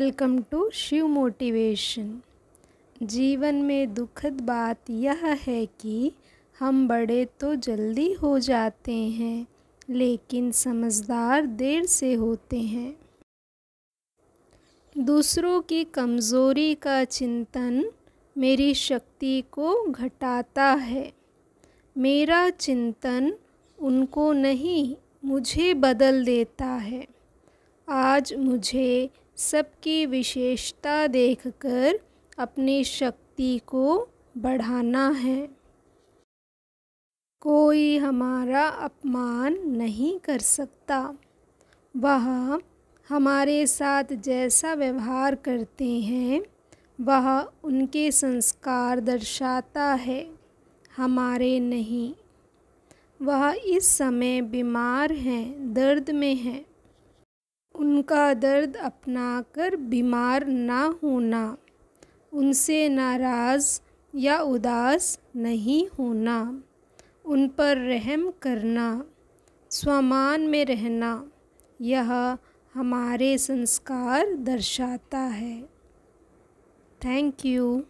welcome to Shiv motivation जीवन में दुखद बात यह है कि हम बड़े तो जल्दी हो जाते हैं लेकिन समझदार देर से होते हैं दूसरों की कमज़ोरी का चिंतन मेरी शक्ति को घटाता है मेरा चिंतन उनको नहीं मुझे बदल देता है आज मुझे सबकी विशेषता देखकर अपनी शक्ति को बढ़ाना है कोई हमारा अपमान नहीं कर सकता वह हमारे साथ जैसा व्यवहार करते हैं वह उनके संस्कार दर्शाता है हमारे नहीं वह इस समय बीमार हैं दर्द में हैं उनका दर्द अपनाकर बीमार ना होना उनसे नाराज़ या उदास नहीं होना उन पर रहम करना स्वमान में रहना यह हमारे संस्कार दर्शाता है थैंक यू